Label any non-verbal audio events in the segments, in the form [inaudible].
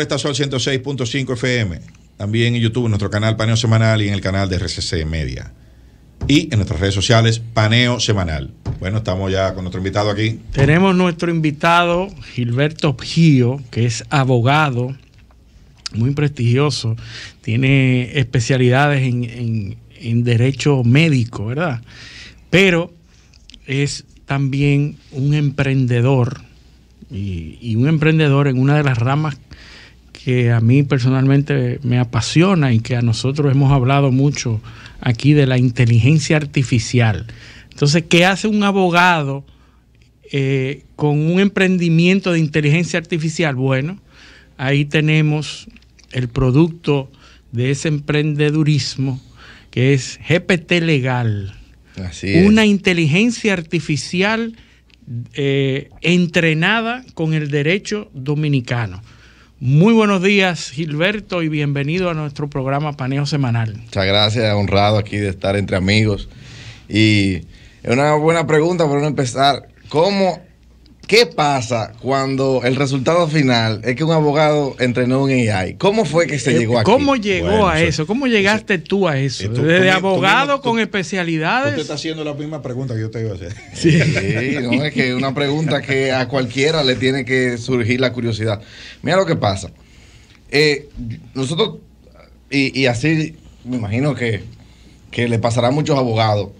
Esta Sol 106.5 FM. También en YouTube, en nuestro canal Paneo Semanal y en el canal de RCC Media. Y en nuestras redes sociales, Paneo Semanal. Bueno, estamos ya con nuestro invitado aquí. Tenemos nuestro invitado, Gilberto Gio, que es abogado, muy prestigioso. Tiene especialidades en, derecho médico, ¿verdad? Pero es también un emprendedor y, y, un emprendedor en una de las ramas que a mí personalmente me apasiona y que a nosotros hemos hablado mucho aquí de la inteligencia artificial. Entonces, ¿qué hace un abogado eh, con un emprendimiento de inteligencia artificial? Bueno, ahí tenemos el producto de ese emprendedurismo que es GPT legal. Una inteligencia artificial eh, entrenada con el derecho dominicano. Muy buenos días, Gilberto, y bienvenido a nuestro programa Paneo Semanal. Muchas gracias, honrado aquí de estar entre amigos. Y es una buena pregunta para empezar. ¿Cómo ¿Qué pasa cuando el resultado final es que un abogado entrenó un AI? ¿Cómo fue que se eh, llegó aquí? ¿Cómo llegó a eso? ¿Cómo llegaste tú a eso? ¿De abogado con especialidades. Usted está haciendo la misma pregunta que yo te iba a hacer. Sí. no, es que una pregunta que a cualquiera le tiene que surgir la curiosidad. Mira lo que pasa. Eh, nosotros, y, así me imagino que, que le pasará a muchos abogados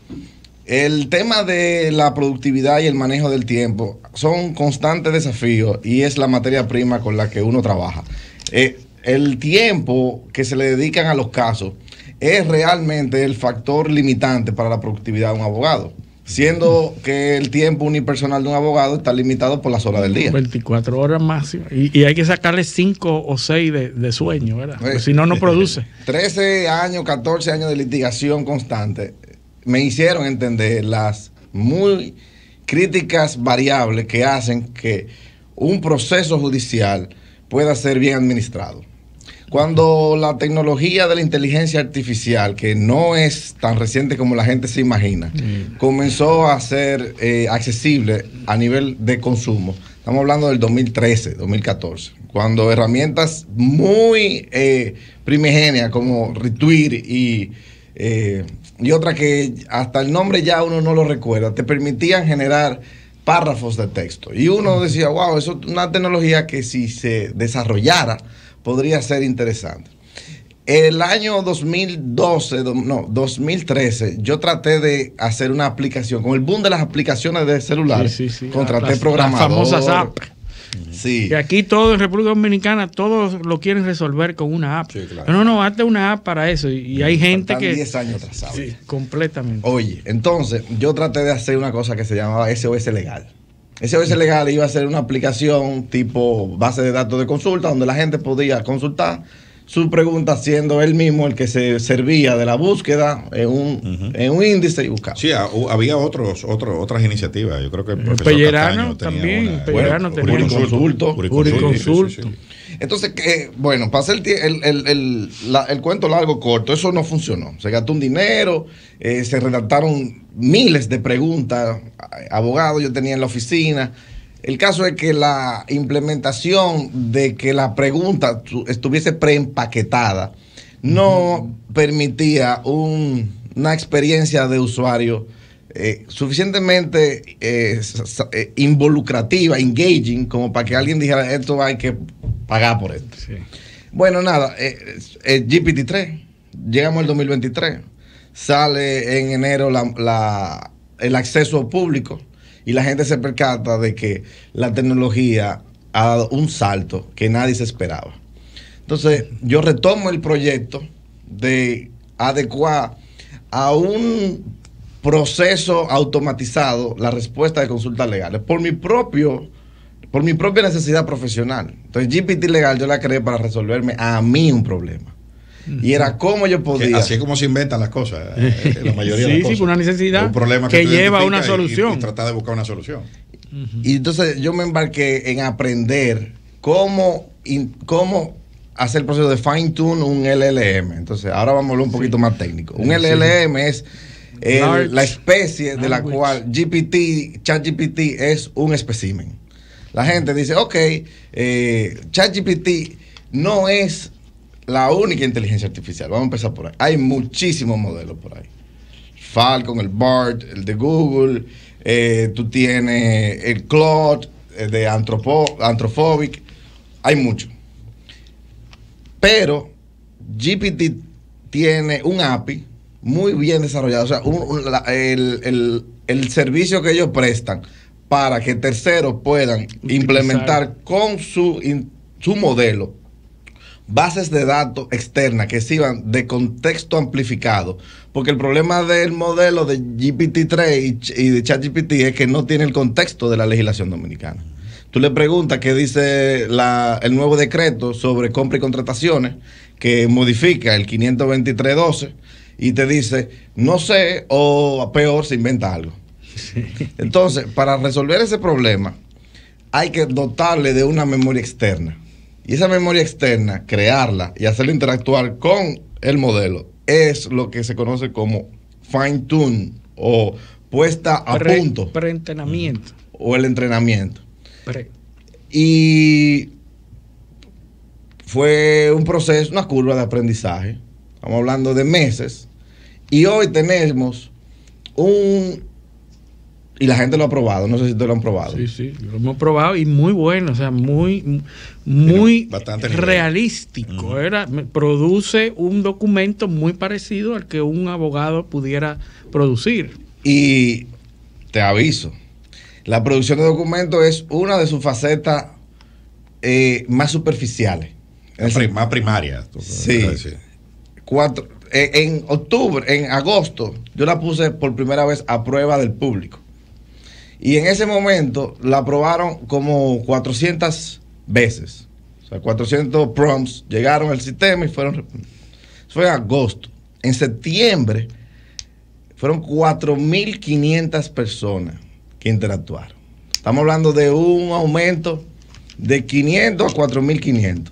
el tema de la productividad y el manejo del tiempo son constantes desafíos y es la materia prima con la que uno trabaja. Eh, el tiempo que se le dedican a los casos es realmente el factor limitante para la productividad de un abogado, siendo que el tiempo unipersonal de un abogado está limitado por las horas del día. 24 horas máximo. Y, hay que sacarle 5 o 6 de, de, sueño, ¿verdad? si no, no eh, produce. 13 [laughs] años, 14 años de litigación constante me hicieron entender las muy críticas variables que hacen que un proceso judicial pueda ser bien administrado. Cuando la tecnología de la inteligencia artificial, que no es tan reciente como la gente se imagina, comenzó a ser eh, accesible a nivel de consumo, estamos hablando del 2013, 2014, cuando herramientas muy eh, primigenias como retweet y eh, y otra que hasta el nombre ya uno no lo recuerda, te permitían generar párrafos de texto. Y uno decía, wow, eso es una tecnología que si se desarrollara podría ser interesante. El año 2012, no, 2013, yo traté de hacer una aplicación, con el boom de las aplicaciones de celular, contraté programadores famosas apps Sí. Y aquí todo en República Dominicana, todos lo quieren resolver con una app. Sí, No, no, hazte una app para eso. Y hay gente que. 10 años atrasado. completamente. Oye, entonces yo traté de hacer una cosa que se llamaba SOS Legal. SOS Legal iba a ser una aplicación tipo base de datos de consulta donde la gente podía consultar su pregunta siendo él mismo el que se servía de la búsqueda en un, en un índice y buscaba. Sí, había otros, otros, otras iniciativas. Yo creo que el profesor Pellerano también, tenía Entonces, que, bueno, pasé el, el, cuento largo corto, eso no funcionó. Se gastó un dinero, eh, se redactaron miles de preguntas, abogados yo tenía en la oficina, el caso es que la implementación de que la pregunta estuviese preempaquetada no permitía una experiencia de usuario eh, suficientemente eh, eh, involucrativa, engaging, como para que alguien dijera, esto hay que pagar por esto. Bueno, nada, el GPT-3, llegamos al 2023, sale en enero la, el acceso público y la gente se percata de que la tecnología ha dado un salto que nadie se esperaba. Entonces, yo retomo el proyecto de adecuar a un proceso automatizado la respuesta de consultas legales por mi propio por mi propia necesidad profesional. Entonces, GPT legal yo la creé para resolverme a mí un problema. Y era como yo podía. así es como se inventan las cosas. Eh, [laughs] la mayoría de las cosas. sí, una necesidad un problema que, lleva a una solución. Y, tratar de buscar una solución. Y entonces yo me embarqué en aprender cómo, cómo hacer el proceso de fine tune un LLM. Entonces ahora vamos a hablar un poquito más técnico. Un LLM es eh, la especie de la cual GPT, ChatGPT es un espécimen. La gente dice, ok, eh, ChatGPT no es la única inteligencia artificial. Vamos a empezar por ahí. Hay muchísimos modelos por ahí. Falcon, el BART, el de Google, eh, tú tienes el Claude, el eh, de Antropo hay muchos Pero GPT tiene un API muy bien desarrollado, o sea, el, servicio que ellos prestan para que terceros puedan implementar con su, su modelo bases de datos externas que sirvan de contexto amplificado, porque el problema del modelo de GPT-3 y de ChatGPT es que no tiene el contexto de la legislación dominicana. Tú le preguntas qué dice el nuevo decreto sobre compra y contrataciones que modifica el 523.12 y te dice, no sé, o peor, se inventa algo. Entonces, para resolver ese problema, hay que dotarle de una memoria externa y esa memoria externa, crearla y hacerla interactuar con el modelo, es lo que se conoce como fine tune o puesta a punto. Mm. O el entrenamiento. Y fue un proceso, una curva de aprendizaje. Estamos hablando de meses. Y hoy tenemos un y la gente lo ha probado, no sé si ustedes lo han probado. Sí, sí, lo hemos probado y muy bueno, o sea, muy, muy realístico. produce un documento muy parecido al que un abogado pudiera producir. Y te aviso, la producción de documentos es una de sus facetas eh, más superficiales. más primarias. Sí. Cuatro, eh, en octubre, en agosto, yo la puse por primera vez a prueba del público. Y en ese momento la aprobaron como 400 veces. O sea, 400 prompts llegaron al sistema y fueron... Fue en agosto. En septiembre fueron 4.500 personas que interactuaron. Estamos hablando de un aumento de 500 a 4.500.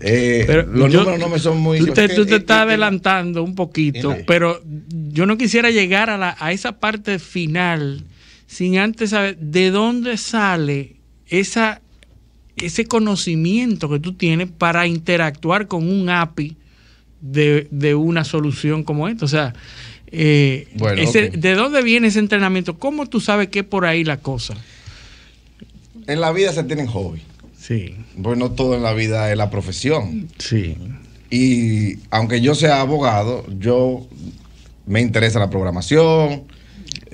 Eh, los números no me son muy... Tú te, estás adelantando un poquito, pero yo no quisiera llegar a, esa parte final sin antes saber de dónde sale esa, ese conocimiento que tú tienes para interactuar con un API de, una solución como esta. O sea, eh, ¿de dónde viene ese entrenamiento? ¿Cómo tú sabes que por ahí la cosa? En la vida se tienen hobbies. Sí. Bueno, todo en la vida es la profesión. Sí. Y aunque yo sea abogado, yo me interesa la programación,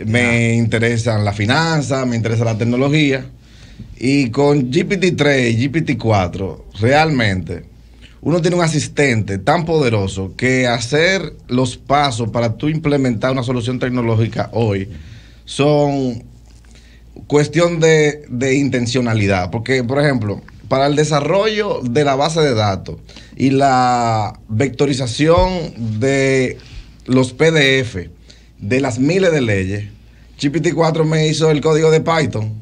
me interesan la finanza, me interesa la tecnología. Y con GPT-3 y GPT-4, realmente, uno tiene un asistente tan poderoso que hacer los pasos para tú implementar una solución tecnológica hoy son cuestión de, intencionalidad, porque por ejemplo, para el desarrollo de la base de datos y la vectorización de los PDF de las miles de leyes, GPT-4 me hizo el código de Python.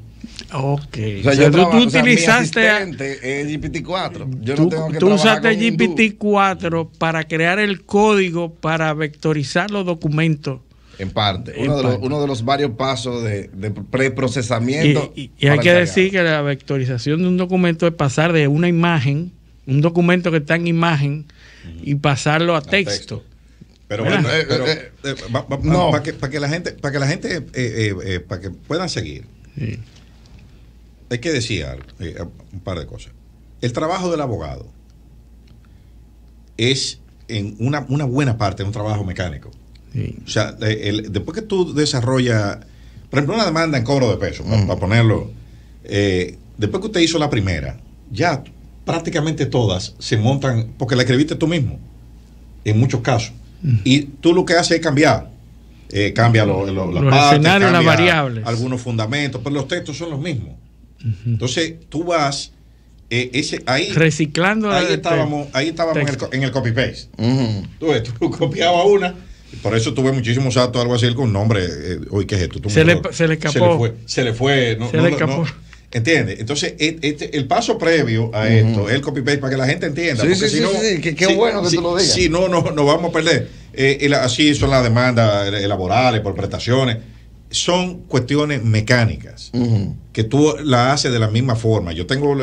Ok. O sea, tú, GPT-4. Tú usaste GPT-4 para crear el código para vectorizar los documentos en parte. uno, De los, varios pasos de, preprocesamiento. Y, hay que decir que la vectorización de un documento es pasar de una imagen, un documento que está en imagen, y pasarlo a, texto. Pero bueno, eh, eh, eh, para que, la gente, para que la gente, para que puedan seguir, hay que decir un par de cosas. El trabajo del abogado es en una, una buena parte un trabajo mecánico. O sea, eh, después que tú desarrollas, por ejemplo, una demanda en cobro de peso, mm. para, ponerlo, eh, después que usted hizo la primera, ya prácticamente todas se montan, porque la escribiste tú mismo, en muchos casos. Mm. Y tú lo que haces es cambiar. Eh, cambia lo, los las variables. algunos fundamentos, pero los textos son los mismos. Entonces, tú vas... ese, ahí, Reciclando ahí estábamos, ahí estábamos en el, copy-paste. tú [laughs] copiabas una por eso tuve muchísimos actos, algo así, con nombre. hoy, eh, ¿qué es esto? se, le, se, escapó. Se le fue. Se le, no, escapó. ¿Entiendes? Entonces, e, este, el paso previo a esto, el copy-paste, para que la gente entienda. porque si no, sí, Qué, bueno que te lo digas. Si no, no, nos vamos a perder. Eh, así son las demandas laborales, por prestaciones. Son cuestiones mecánicas que tú la haces de la misma forma. Yo tengo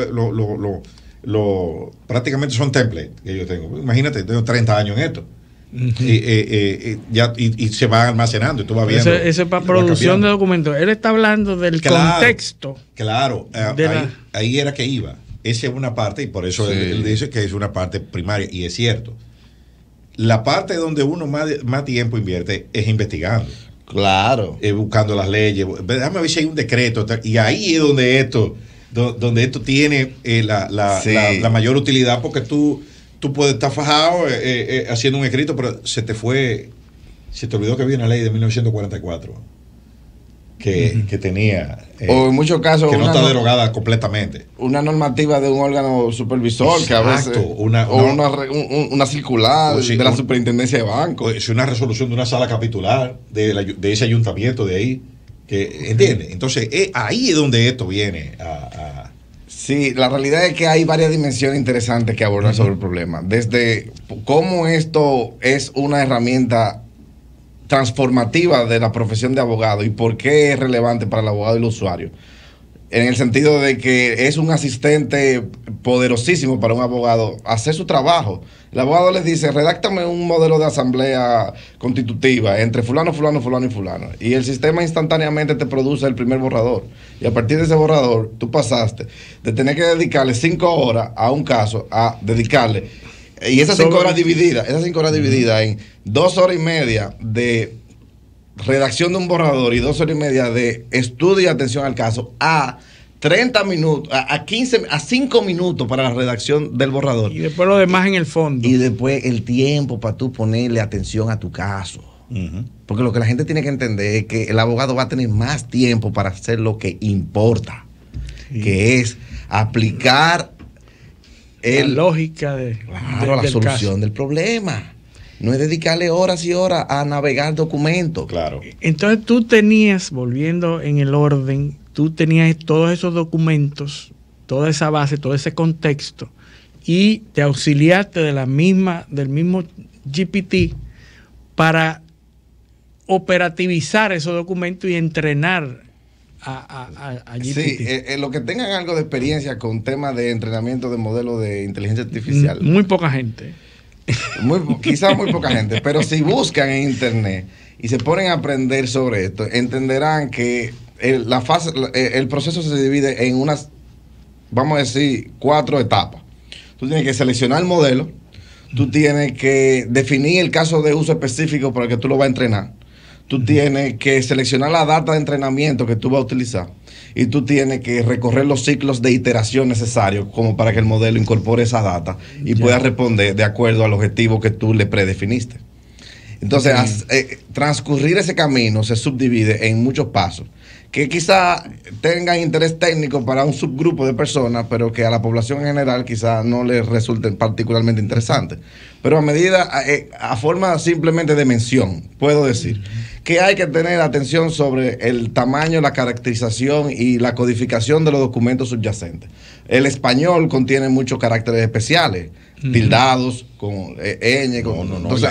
lo, prácticamente son templates que yo tengo. Imagínate, tengo 30 años en esto. Eh, eh, eh, y, se va almacenando. Y tú vas viendo, es para producción de documentos. Él está hablando del contexto. Claro, ahí, era que iba. Esa es una parte, y por eso él, dice que es una parte primaria, y es cierto. La parte donde uno más, más tiempo invierte es investigando. Claro. buscando las leyes. Déjame ver si hay un decreto. Y ahí es donde esto, donde esto tiene la, la mayor utilidad, porque tú tú puedes estar fajado eh, eh, eh, haciendo un escrito, pero se te fue, se te olvidó que había una ley de 1944 que, que tenía. o en muchos casos. Que no está derogada completamente. Una normativa de un órgano supervisor que a veces. Una, o una, circular de la superintendencia de banco. Es una resolución de una sala capitular de, ese ayuntamiento de ahí. Que, ¿Entiendes? Entonces, ahí es donde esto viene a Sí, la realidad es que hay varias dimensiones interesantes que abordar sobre el problema. Desde cómo esto es una herramienta transformativa de la profesión de abogado y por qué es relevante para el abogado y el usuario en el sentido de que es un asistente poderosísimo para un abogado hacer su trabajo. El abogado les dice, redáctame un modelo de asamblea constitutiva entre fulano, fulano, fulano y fulano. Y el sistema instantáneamente te produce el primer borrador. Y a partir de ese borrador, tú pasaste de tener que dedicarle cinco horas a un caso a dedicarle. Y esas cinco horas divididas, esas cinco horas divididas en dos horas y media de redacción de un borrador y dos horas y media de estudio y atención al caso a 30 minutos, a, 15, a 5 minutos para la redacción del borrador. Y después lo demás en el fondo. Y después el tiempo para tú ponerle atención a tu caso. Porque lo que la gente tiene que entender es que el abogado va a tener más tiempo para hacer lo que importa, que es aplicar la lógica de, la solución del problema no es dedicarle horas y horas a navegar documentos. Claro. Entonces tú tenías, volviendo en el orden, tú tenías todos esos documentos, toda esa base, todo ese contexto, y te auxiliaste de la misma, del mismo GPT para operativizar esos documentos y entrenar a, GPT. Sí, eh, eh, que tengan algo de experiencia con temas de entrenamiento de modelos de inteligencia artificial. Muy poca gente. Muy, quizá muy poca gente, pero si buscan en internet y se ponen a aprender sobre esto, entenderán que la fase, eh, el proceso se divide en unas, vamos a decir, cuatro etapas. Tú tienes que seleccionar el modelo, tú tienes que definir el caso de uso específico para el que tú lo vas a entrenar tú tienes que seleccionar la data de entrenamiento que tú vas a utilizar y tú tienes que recorrer los ciclos de iteración necesarios como para que el modelo incorpore esa data y pueda responder de acuerdo al objetivo que tú le predefiniste. Entonces, eh, transcurrir ese camino se subdivide en muchos pasos que quizá tengan interés técnico para un subgrupo de personas, pero que a la población en general quizá no les resulten particularmente interesantes. Pero a medida, eh, a, forma simplemente de mención, puedo decir que hay que tener atención sobre el tamaño, la caracterización y la codificación de los documentos subyacentes. El español contiene muchos caracteres especiales, tildados, con N, eh, con,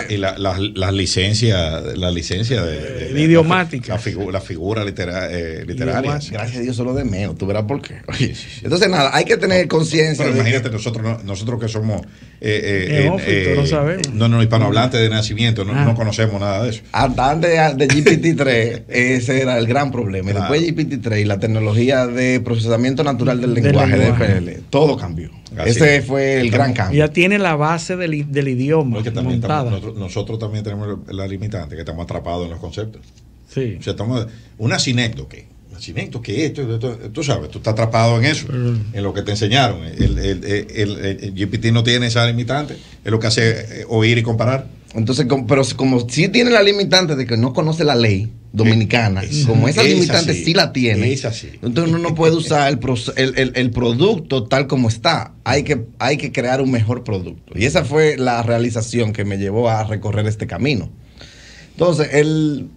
y las la, licencias, la licencia de, idiomática, la, figura eh, literaria. Gracias a Dios solo de menos, tú verás por qué. [laughs] entonces nada, hay que tener conciencia. Pero imagínate nosotros, nosotros que somos eh, eh no No, no, hispanohablantes de nacimiento, no, ah. conocemos nada de eso. antes de, GPT-3 [laughs] ese era el gran problema. después de GPT-3 y la tecnología de procesamiento natural del lenguaje, de PL, todo cambió. ese fue el gran cambio. Ya tiene la base del del, idioma. nosotros, también tenemos la limitante, que estamos atrapados en los conceptos. Sí. O Una sinécdoque. Una esto, tú sabes, tú estás atrapado en eso, en lo que te enseñaron. El, el, el, el, GPT no tiene esa limitante, es lo que hace eh, oír y comparar. Entonces, pero como sí tiene la limitante de que no conoce la ley dominicana, como esa limitante sí la tiene, entonces uno no puede usar el, el, producto tal como está. Hay que, hay que crear un mejor producto. Y esa fue la realización que me llevó a recorrer este camino. Entonces, el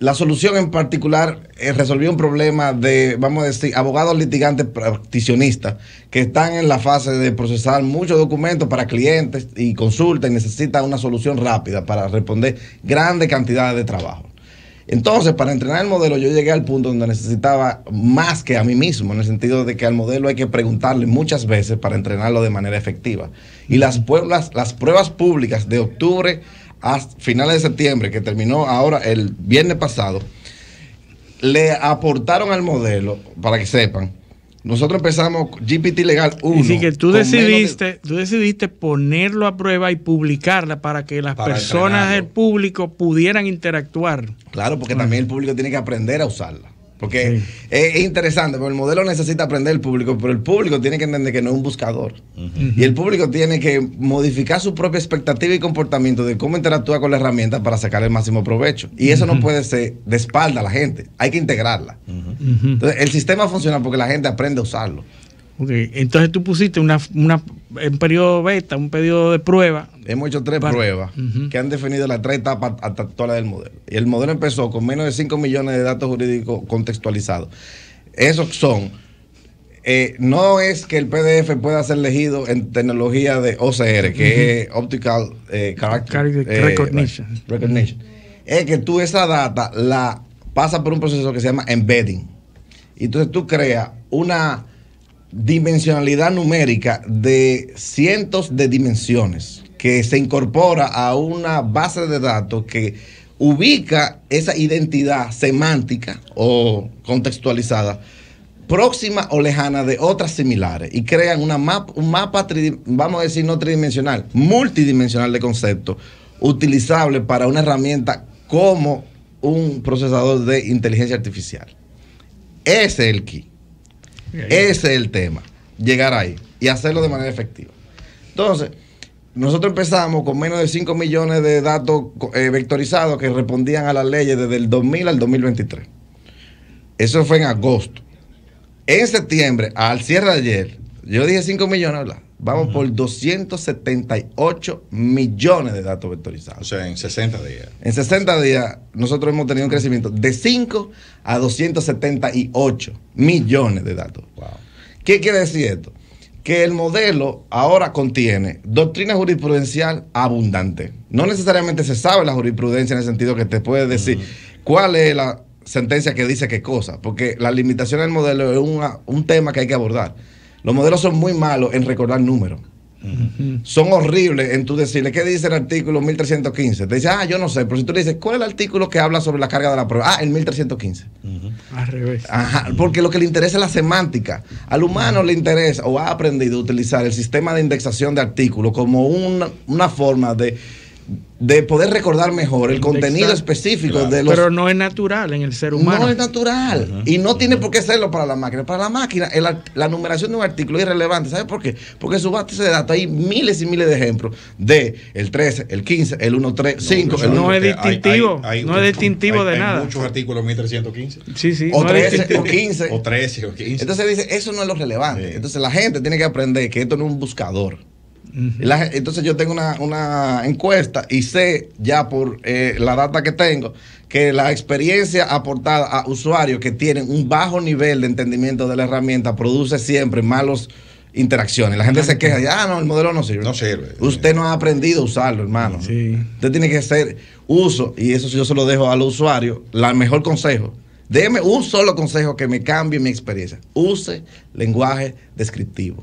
la solución en particular resolvió un problema de, vamos a decir, abogados litigantes practicionistas que están en la fase de procesar muchos documentos para clientes y consultas y necesitan una solución rápida para responder grandes cantidades de trabajo. Entonces, para entrenar el modelo, yo llegué al punto donde necesitaba más que a mí mismo, en el sentido de que al modelo hay que preguntarle muchas veces para entrenarlo de manera efectiva. Y las, las pruebas públicas de octubre a finales de septiembre, que terminó ahora el viernes pasado, le aportaron al modelo, para que sepan, nosotros empezamos GPT Legal 1. Así que tú decidiste, tú decidiste ponerlo a prueba y publicarla para que las personas del público pudieran interactuar. Claro, porque también el público tiene que aprender a usarla. Porque es interesante, pero el modelo necesita aprender el público, pero el público tiene que entender que no es un buscador. Y el público tiene que modificar su propia expectativa y comportamiento de cómo interactúa con la herramienta para sacar el máximo provecho. Y eso no puede ser de espalda a la gente, hay que integrarla. Entonces, el sistema funciona porque la gente aprende a usarlo. Entonces tú pusiste una, un periodo beta, un periodo de prueba. Hemos hecho tres pruebas que han definido las tres etapas actuales del modelo. Y el modelo empezó con menos de 5 millones de datos jurídicos contextualizados. Esos son, eh, no es que el PDF pueda ser elegido en tecnología de OCR, que es Optical eh, Character eh, Recognition. Es que tú esa data la pasas por un proceso que se llama embedding. Y Entonces tú creas una dimensionalidad numérica de cientos de dimensiones que se incorpora a una base de datos que ubica esa identidad semántica o contextualizada próxima o lejana de otras similares y crean una map, un mapa, vamos a decir, no tridimensional, multidimensional de conceptos, utilizable para una herramienta como un procesador de inteligencia artificial. Ese es el key. Ese es el tema, llegar ahí y hacerlo de manera efectiva. Entonces, nosotros empezamos con menos de 5 millones de datos eh, vectorizados que respondían a las leyes desde el 2000 al 2023. Eso fue en agosto. En septiembre, al cierre de ayer, yo dije 5 millones, ¿verdad? Vamos por 278 millones de datos vectorizados. O sea, en 60 días. En 60 días nosotros hemos tenido un crecimiento de 5 a 278 millones de datos. Wow. ¿Qué quiere decir esto? Que el modelo ahora contiene doctrina jurisprudencial abundante. No necesariamente se sabe la jurisprudencia en el sentido que te puede decir cuál es la sentencia que dice qué cosa, porque la limitación del modelo es un tema que hay que abordar. Los modelos son muy malos en recordar números. Son horribles en tú decirle, ¿qué dice el artículo 1315? Te dice, ah, yo no sé, pero si tú le dices, ¿cuál es el artículo que habla sobre la carga de la prueba? Ah, el 1315. Al revés. Ajá, porque lo que le interesa es la semántica. Al humano le interesa o ha aprendido a utilizar el sistema de indexación de artículos como una forma de de poder recordar mejor el contenido específico de los. Pero no es natural en el ser humano. No es natural. Y no tiene por qué serlo para la máquina. Para la máquina, la numeración de un artículo es irrelevante. ¿Sabe por qué? Porque en su base de datos hay miles y miles de ejemplos de el 13, el 15, el 1, 3, 5. No, el no es distintivo. no es distintivo de nada. Hay muchos artículos en 1315. Sí, sí. O 13, o 15. O 13, o 15. Entonces dice, eso no es lo relevante. Entonces la gente tiene que aprender que esto no es un buscador entonces yo tengo una, encuesta y sé ya por eh, la data que tengo que la experiencia aportada a usuarios que tienen un bajo nivel de entendimiento de la herramienta produce siempre malos interacciones. La gente se queja, ah, no, el modelo no sirve. No sirve. Usted no ha aprendido a usarlo, hermano. Usted tiene que hacer uso, y eso yo se lo dejo al usuario, el mejor consejo. déjeme un solo consejo que me cambie mi experiencia. Use lenguaje descriptivo.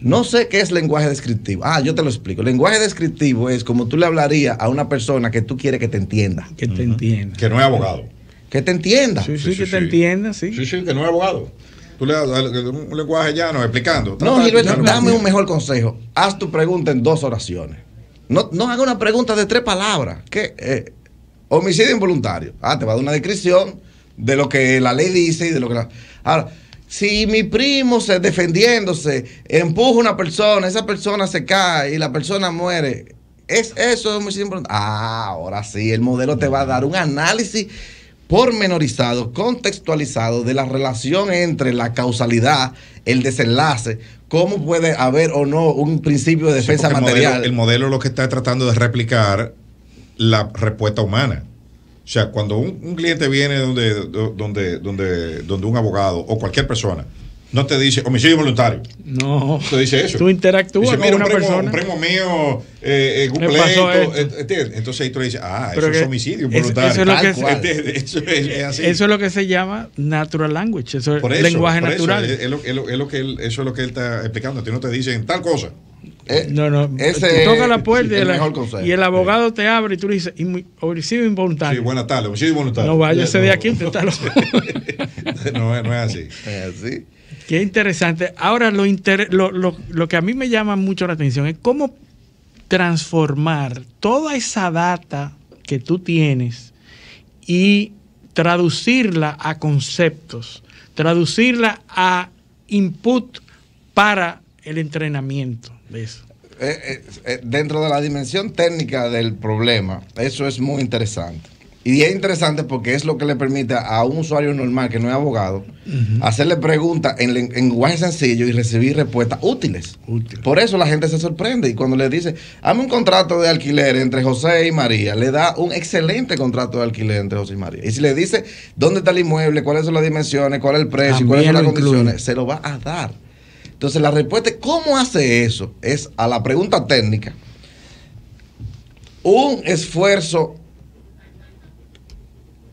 No sé qué es lenguaje descriptivo. Ah, yo te lo explico. Lenguaje descriptivo es como tú le hablarías a una persona que tú quieres que te entienda. Que te entienda. Que no es abogado. Que te entienda. Sí, sí, que te entienda, sí. Sí, sí, que no es abogado. Tú le das un lenguaje llano, explicando. No, Gilberto, dame un mejor consejo. Haz tu pregunta en dos oraciones. No, no haga una pregunta de tres palabras. ¿Qué? Eh, homicidio involuntario. Ah, te va a dar una descripción de lo que la ley dice y de lo que la. Ahora si mi primo se defendiéndose empuja a una persona, esa persona se cae y la persona muere, es eso es muy importante. Ah, ahora sí, el modelo te va a dar un análisis pormenorizado, contextualizado de la relación entre la causalidad, el desenlace, cómo puede haber o no un principio de defensa material. El modelo, el modelo lo que está tratando de replicar la respuesta humana. O sea, cuando un, cliente viene donde, donde, donde, donde un abogado o cualquier persona no te dice homicidio voluntario. No. Te dice eso. Tú interactúas con una un primo, persona. Un primo mío, eh, eh, eh Entonces ahí tú le dices, ah, eso es homicidio voluntario. [laughs] Eso, es lo que se llama natural language. Eso, es lenguaje natural. Eso es, lo, que él, está explicando. A no te dicen tal cosa. Eh, no, no. Ese toca la puerta y, el, abogado te abre y tú le dices, homicidio involuntario. Sí, buenas tardes, homicidio involuntario. No vaya ese día aquí, [laughs] no, no es así. [laughs] Es así. Qué interesante. Ahora, lo, lo, lo, lo que a mí me llama mucho la atención es cómo transformar toda esa data que tú tienes y traducirla a conceptos, traducirla a input para el entrenamiento. Eh, eh, eh, dentro de la dimensión técnica del problema, eso es muy interesante. Y es interesante porque es lo que le permite a un usuario normal que no es abogado hacerle preguntas en, lenguaje sencillo y recibir respuestas útiles. Por eso la gente se sorprende y cuando le dice, hazme un contrato de alquiler entre José y María, le da un excelente contrato de alquiler entre José y María. Y si le dice dónde está el inmueble, cuáles son las dimensiones, cuál es el precio, cuáles son las condiciones, se lo va a dar. Entonces la respuesta, es ¿cómo hace eso? Es a la pregunta técnica. Un esfuerzo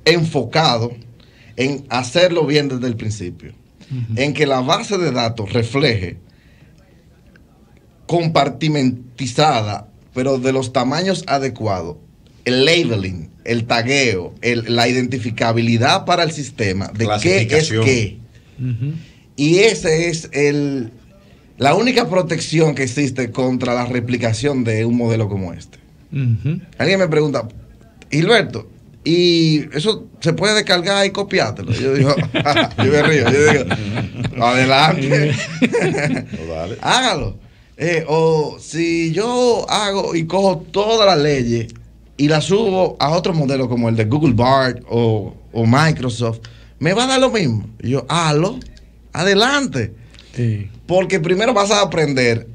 enfocado en hacerlo bien desde el principio, en que la base de datos refleje compartimentizada, pero de los tamaños adecuados, el labeling, el tagueo, la identificabilidad para el sistema, de qué es qué. Y esa es el, la única protección que existe contra la replicación de un modelo como este. Alguien me pregunta, Gilberto, y eso se puede descargar y copiártelo. Yo digo, [laughs] yo me río, yo digo, adelante, [laughs] hágalo. Eh, o si yo hago y cojo todas las leyes y las subo a otro modelo como el de Google Bard o, o Microsoft, me va a dar lo mismo. Y yo, hágalo adelante. Porque primero vas a aprender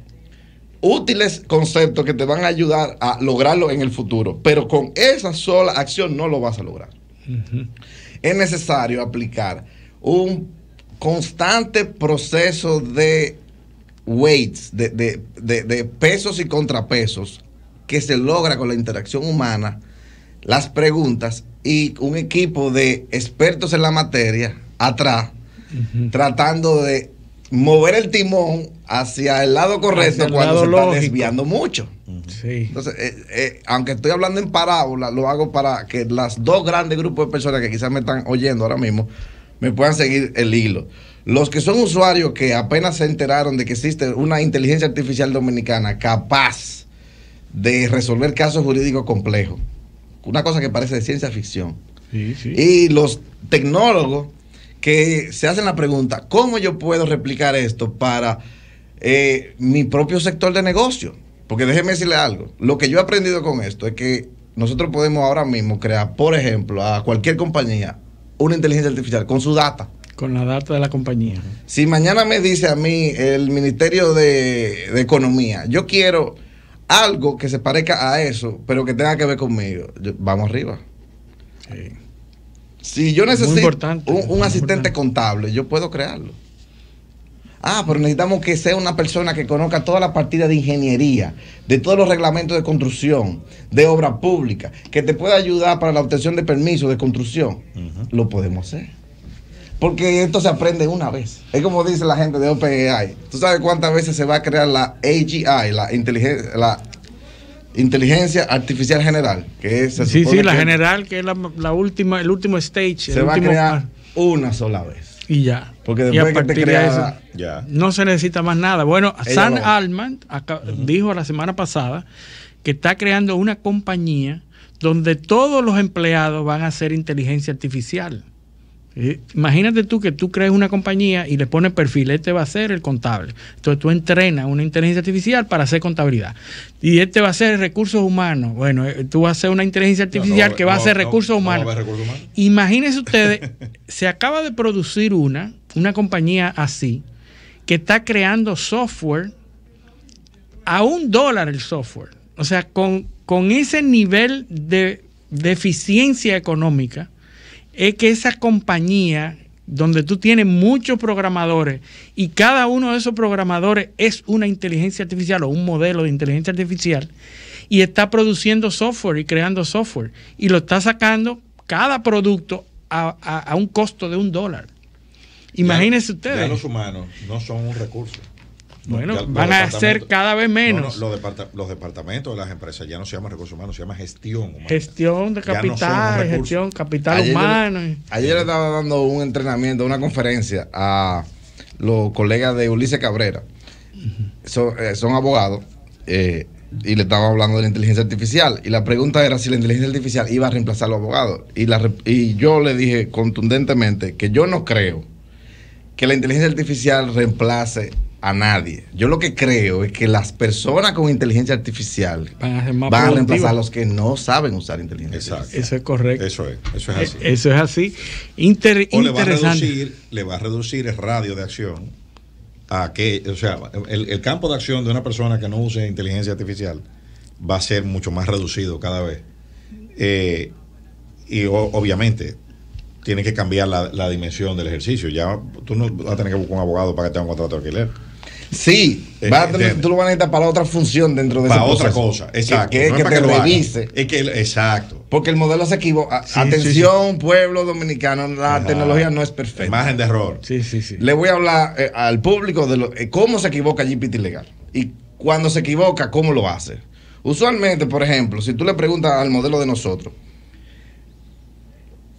útiles conceptos que te van a ayudar a lograrlo en el futuro, pero con esa sola acción no lo vas a lograr. Es necesario aplicar un constante proceso de weights, de, pesos y contrapesos que se logra con la interacción humana, las preguntas y un equipo de expertos en la materia atrás tratando de mover el timón hacia el lado correcto cuando se está desviando mucho. sí. Entonces, eh, eh, aunque estoy hablando en parábola, lo hago para que las dos grandes grupos de personas que quizás me están oyendo ahora mismo me puedan seguir el hilo. Los que son usuarios que apenas se enteraron de que existe una inteligencia artificial dominicana capaz de resolver casos jurídicos complejos. Una cosa que parece de ciencia ficción. Y los tecnólogos que se hacen la pregunta, ¿cómo yo puedo replicar esto para eh, mi propio sector de negocio? Porque déjeme decirle algo, lo que yo he aprendido con esto es que nosotros podemos ahora mismo crear, por ejemplo, a cualquier compañía una inteligencia artificial con su data. Con la data de la compañía. Si mañana me dice a mí el Ministerio de, Economía, yo quiero algo que se parezca a eso, pero que tenga que ver conmigo, vamos arriba. Si yo necesito un, asistente contable, yo puedo crearlo. Ah, pero necesitamos que sea una persona que conozca toda la partida de ingeniería, de todos los reglamentos de construcción, de obra pública, que te pueda ayudar para la obtención de permisos de construcción. Lo podemos hacer. Porque esto se aprende una vez. Es como dice la gente de OpenAI. ¿Tú sabes cuántas veces se va a crear la AGI, la inteligencia, la inteligencia artificial general, que es Sí, sí, la general, que es la, la, última, el último stage. Se va a crear una sola vez. Y ya. Porque después te ya. no se necesita más nada. Bueno, San Alman Altman dijo la semana pasada que está creando una compañía donde todos los empleados van a hacer inteligencia artificial. Eh, imagínate tú que tú crees una compañía y le pones perfil, este va a ser el contable. Entonces tú entrenas una inteligencia artificial para hacer contabilidad. Y este va a ser recursos humanos. Bueno, eh, tú vas a hacer una inteligencia artificial que va a ser recursos humanos. Recurso Imagínense ustedes, [laughs] se acaba de producir una, una compañía así, que está creando software a un dólar el software. O sea, con, con ese nivel de, de eficiencia económica es que esa compañía donde tú tienes muchos programadores y cada uno de esos programadores es una inteligencia artificial o un modelo de inteligencia artificial y está produciendo software y creando software y lo está sacando cada producto a, un costo de un dólar. Imagínense ustedes. los humanos no son un recurso. Bueno, van a ser cada vez menos. los, departamentos de las empresas ya no se llama recursos humanos, se llama gestión Gestión de capital, gestión capital humano. ayer le estaba dando un entrenamiento, una conferencia a los colegas de Ulises Cabrera. Eh, son, abogados eh, y le estaba hablando de la inteligencia artificial. Y la pregunta era si la inteligencia artificial iba a reemplazar a los abogados. y yo le dije contundentemente que yo no creo que la inteligencia artificial reemplace a nadie. Yo lo que creo es que las personas con inteligencia artificial van a, a reemplazar a los que no saben usar inteligencia Exacto. Eso es correcto. Eso es, eso es eh, así. eso es así. o le va, a reducir, va a reducir el radio de acción a que, o sea, el, campo de acción de una persona que no use inteligencia artificial va a ser mucho más reducido cada vez. Eh, y obviamente tiene que cambiar la, dimensión del ejercicio. Ya tú no vas a tener que buscar un abogado para que tenga un contrato de alquiler Sí, eh, a eh, tú lo vas a necesitar para otra función dentro de Para otra cosa, exacto. Que, te revise. exacto. Porque el modelo se equivoca. Ah, Atención, pueblo dominicano, la tecnología no es perfecta. Imagen de error. Sí, sí, sí. Le voy a hablar eh, al público de cómo se equivoca GPT legal. Y cuando se equivoca, cómo lo hace. Usualmente, por ejemplo, si tú le preguntas al modelo de nosotros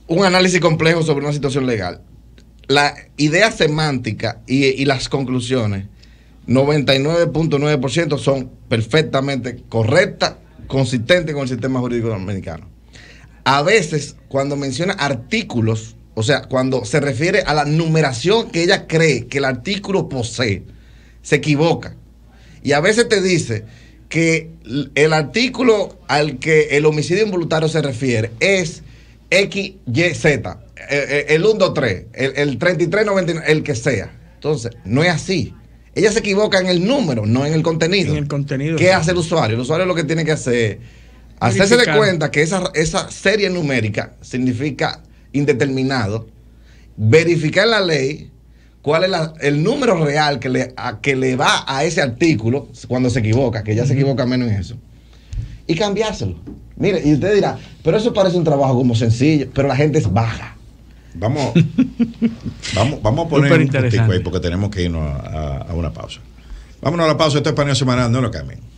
un análisis complejo sobre una situación legal, la idea semántica y las conclusiones 99.9% son perfectamente correctas, consistentes con el sistema jurídico dominicano. A veces, cuando menciona artículos, o sea, cuando se refiere a la numeración que ella cree que el artículo posee, se equivoca. Y a veces te dice que el artículo al que el homicidio involuntario se refiere es XYZ, eh, eh, el, el 123, el, el 3399, el que sea. Entonces, no es así. Ella se equivoca en el número, no en el contenido. En el contenido. ¿Qué hace el usuario? El usuario lo que tiene que hacer hacerse de cuenta que esa, esa serie numérica significa indeterminado, verificar la ley, cuál es el número real que le, que le va a ese artículo cuando se equivoca, que ya se equivoca menos en eso, y cambiárselo. Mire, y usted dirá, pero eso parece un trabajo como sencillo, pero la gente es baja. Vamos, [laughs] vamos, vamos a poner un ahí porque tenemos que irnos a, una pausa. Vámonos a la pausa, esto es paneo semanal, no lo cambien.